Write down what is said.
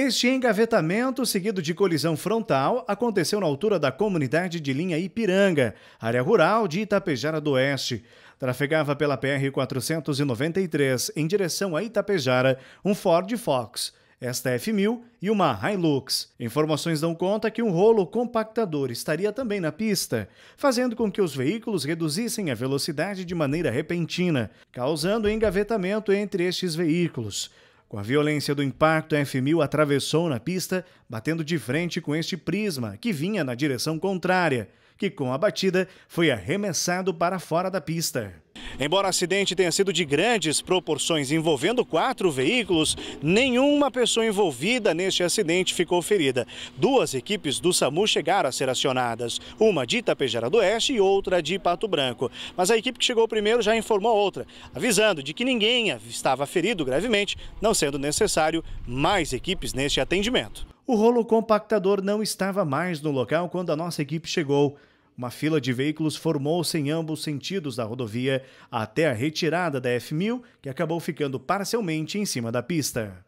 Este engavetamento, seguido de colisão frontal, aconteceu na altura da comunidade de linha Ipiranga, área rural de Itapejara do Oeste. Trafegava pela PR-493 em direção a Itapejara um Ford Fox, esta F1000 e uma Hilux. Informações dão conta que um rolo compactador estaria também na pista, fazendo com que os veículos reduzissem a velocidade de maneira repentina, causando engavetamento entre estes veículos. Com a violência do impacto, a F-1000 atravessou na pista, batendo de frente com este prisma, que vinha na direção contrária, que com a batida foi arremessado para fora da pista. Embora o acidente tenha sido de grandes proporções, envolvendo quatro veículos, nenhuma pessoa envolvida neste acidente ficou ferida. Duas equipes do SAMU chegaram a ser acionadas, uma de Itapejara do Oeste e outra de Pato Branco. Mas a equipe que chegou primeiro já informou outra, avisando de que ninguém estava ferido gravemente, não sendo necessário mais equipes neste atendimento. O rolo compactador não estava mais no local quando a nossa equipe chegou. Uma fila de veículos formou-se em ambos sentidos da rodovia até a retirada da F1000, que acabou ficando parcialmente em cima da pista.